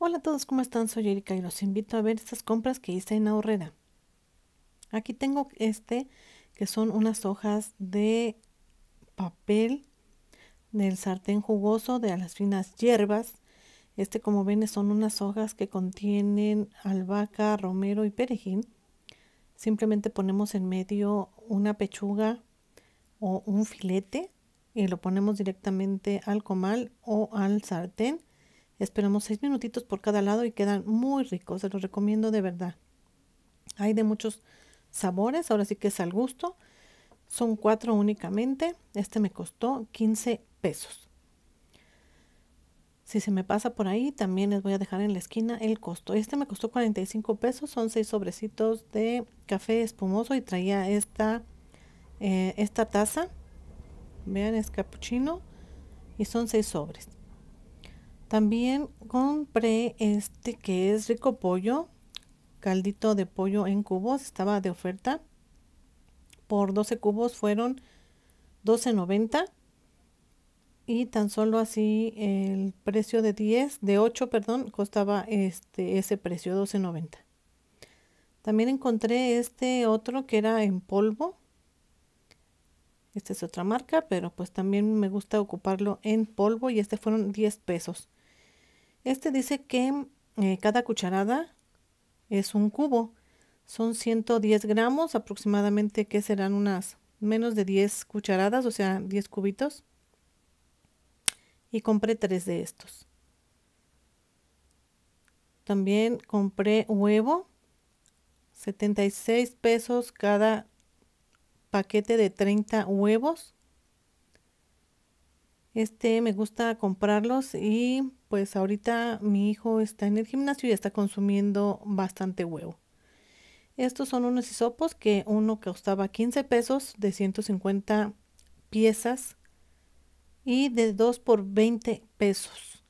Hola a todos, ¿cómo están? Soy Erika y los invito a ver estas compras que hice en Ahorrera. Aquí tengo este, que son unas hojas de papel del sartén jugoso de las finas hierbas. Este, como ven, son unas hojas que contienen albahaca, romero y perejil. Simplemente ponemos en medio una pechuga o un filete y lo ponemos directamente al comal o al sartén Esperamos seis minutitos por cada lado y quedan muy ricos. Se los recomiendo de verdad. Hay de muchos sabores. Ahora sí que es al gusto. Son cuatro únicamente. Este me costó 15 pesos. Si se me pasa por ahí, también les voy a dejar en la esquina el costo. Este me costó 45 pesos. Son seis sobrecitos de café espumoso y traía esta, eh, esta taza. Vean, es capuchino y son seis sobres. También compré este que es rico pollo, caldito de pollo en cubos, estaba de oferta. Por 12 cubos fueron 12.90 y tan solo así el precio de 10, de 8, perdón, costaba este ese precio 12.90. También encontré este otro que era en polvo. Esta es otra marca, pero pues también me gusta ocuparlo en polvo y este fueron 10 pesos. Este dice que eh, cada cucharada es un cubo. Son 110 gramos aproximadamente, que serán unas menos de 10 cucharadas, o sea, 10 cubitos. Y compré 3 de estos. También compré huevo, 76 pesos cada paquete de 30 huevos. Este me gusta comprarlos y pues ahorita mi hijo está en el gimnasio y está consumiendo bastante huevo. Estos son unos hisopos que uno costaba 15 pesos de 150 piezas y de 2 por 20 pesos.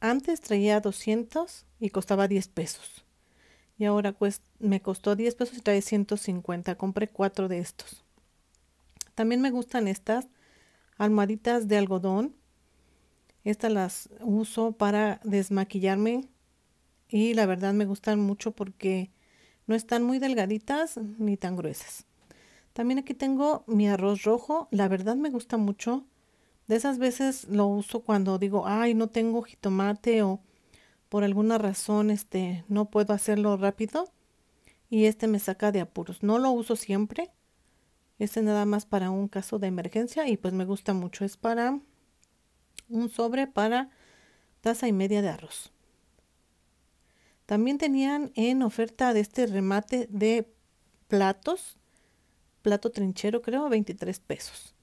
Antes traía 200 y costaba 10 pesos. Y ahora pues, me costó 10 pesos y trae 150. Compré 4 de estos. También me gustan estas almohaditas de algodón. Estas las uso para desmaquillarme y la verdad me gustan mucho porque no están muy delgaditas ni tan gruesas. También aquí tengo mi arroz rojo, la verdad me gusta mucho. De esas veces lo uso cuando digo, ay, no tengo jitomate o por alguna razón este, no puedo hacerlo rápido. Y este me saca de apuros. No lo uso siempre, este nada más para un caso de emergencia y pues me gusta mucho. Es para un sobre para taza y media de arroz. También tenían en oferta de este remate de platos, plato trinchero creo, 23 pesos.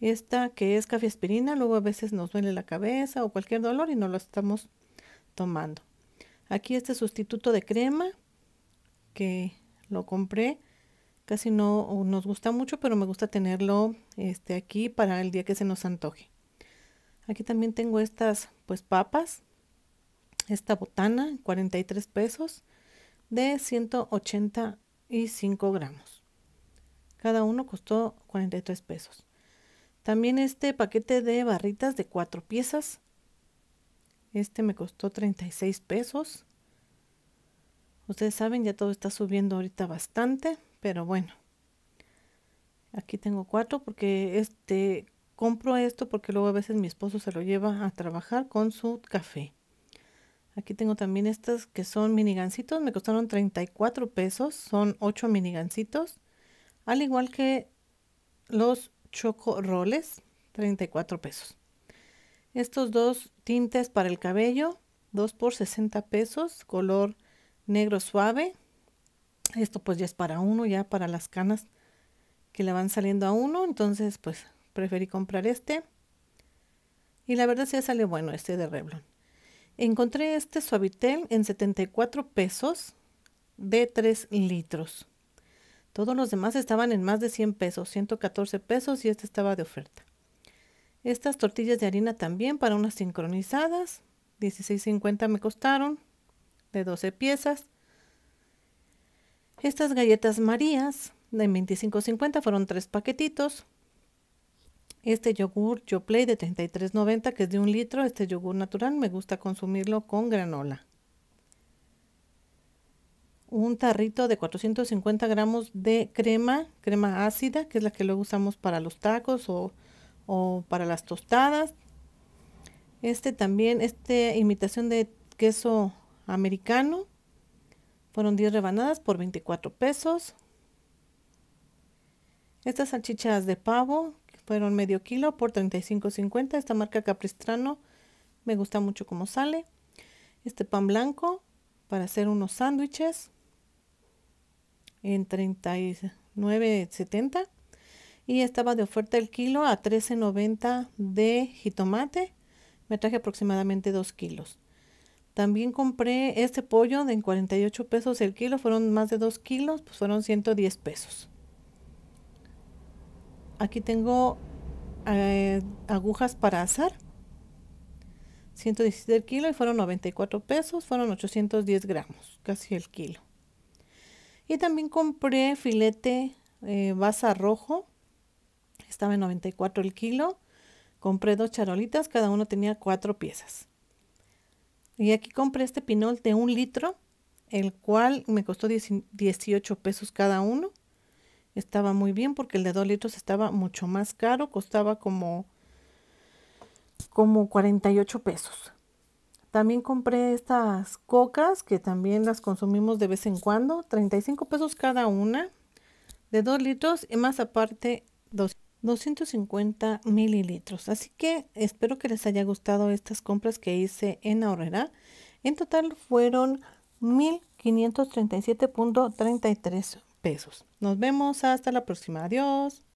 Esta que es café aspirina, luego a veces nos duele la cabeza o cualquier dolor y no lo estamos tomando. Aquí este sustituto de crema que lo compré Casi no nos gusta mucho, pero me gusta tenerlo este, aquí para el día que se nos antoje. Aquí también tengo estas pues papas, esta botana, 43 pesos, de 185 gramos. Cada uno costó 43 pesos. También este paquete de barritas de 4 piezas. Este me costó 36 pesos. Ustedes saben, ya todo está subiendo ahorita bastante. Pero bueno, aquí tengo cuatro porque este compro esto porque luego a veces mi esposo se lo lleva a trabajar con su café. Aquí tengo también estas que son minigancitos, me costaron 34 pesos, son 8 minigancitos, al igual que los choco roles, 34 pesos. Estos dos tintes para el cabello, 2 por 60 pesos, color negro suave, esto pues ya es para uno, ya para las canas que le van saliendo a uno. Entonces pues preferí comprar este. Y la verdad sí sale bueno este de Revlon. Encontré este suavitel en 74 pesos de 3 litros. Todos los demás estaban en más de 100 pesos, 114 pesos y este estaba de oferta. Estas tortillas de harina también para unas sincronizadas, 16.50 me costaron de 12 piezas. Estas galletas Marías de 25.50 fueron tres paquetitos. Este yogur Yoplay de 33.90 que es de un litro, este yogur natural me gusta consumirlo con granola. Un tarrito de 450 gramos de crema, crema ácida, que es la que luego usamos para los tacos o, para las tostadas. Este también, este imitación de queso americano, fueron 10 rebanadas por 24 pesos. Estas salchichas de pavo fueron medio kilo por 35.50. Esta marca Capristrano me gusta mucho cómo sale. Este pan blanco para hacer unos sándwiches en 39.70 y estaba de oferta el kilo a 13.90 de jitomate. Me traje aproximadamente 2 kilos. También compré este pollo de 48 pesos el kilo, fueron más de 2 kilos, pues fueron 110 pesos. Aquí tengo eh, agujas para azar, 117 del kilo y fueron 94 pesos, fueron 810 gramos, casi el kilo. Y también compré filete eh, basa rojo, estaba en 94 el kilo. Compré dos charolitas, cada uno tenía cuatro piezas. Y aquí compré este pinol de un litro, el cual me costó 18 pesos cada uno. Estaba muy bien porque el de 2 litros estaba mucho más caro, costaba como, como 48 pesos. También compré estas cocas que también las consumimos de vez en cuando, 35 pesos cada una, de 2 litros y más aparte 2. 250 mililitros. Así que espero que les haya gustado estas compras que hice en Ahorrera. En total fueron 1537.33 pesos. Nos vemos hasta la próxima. Adiós.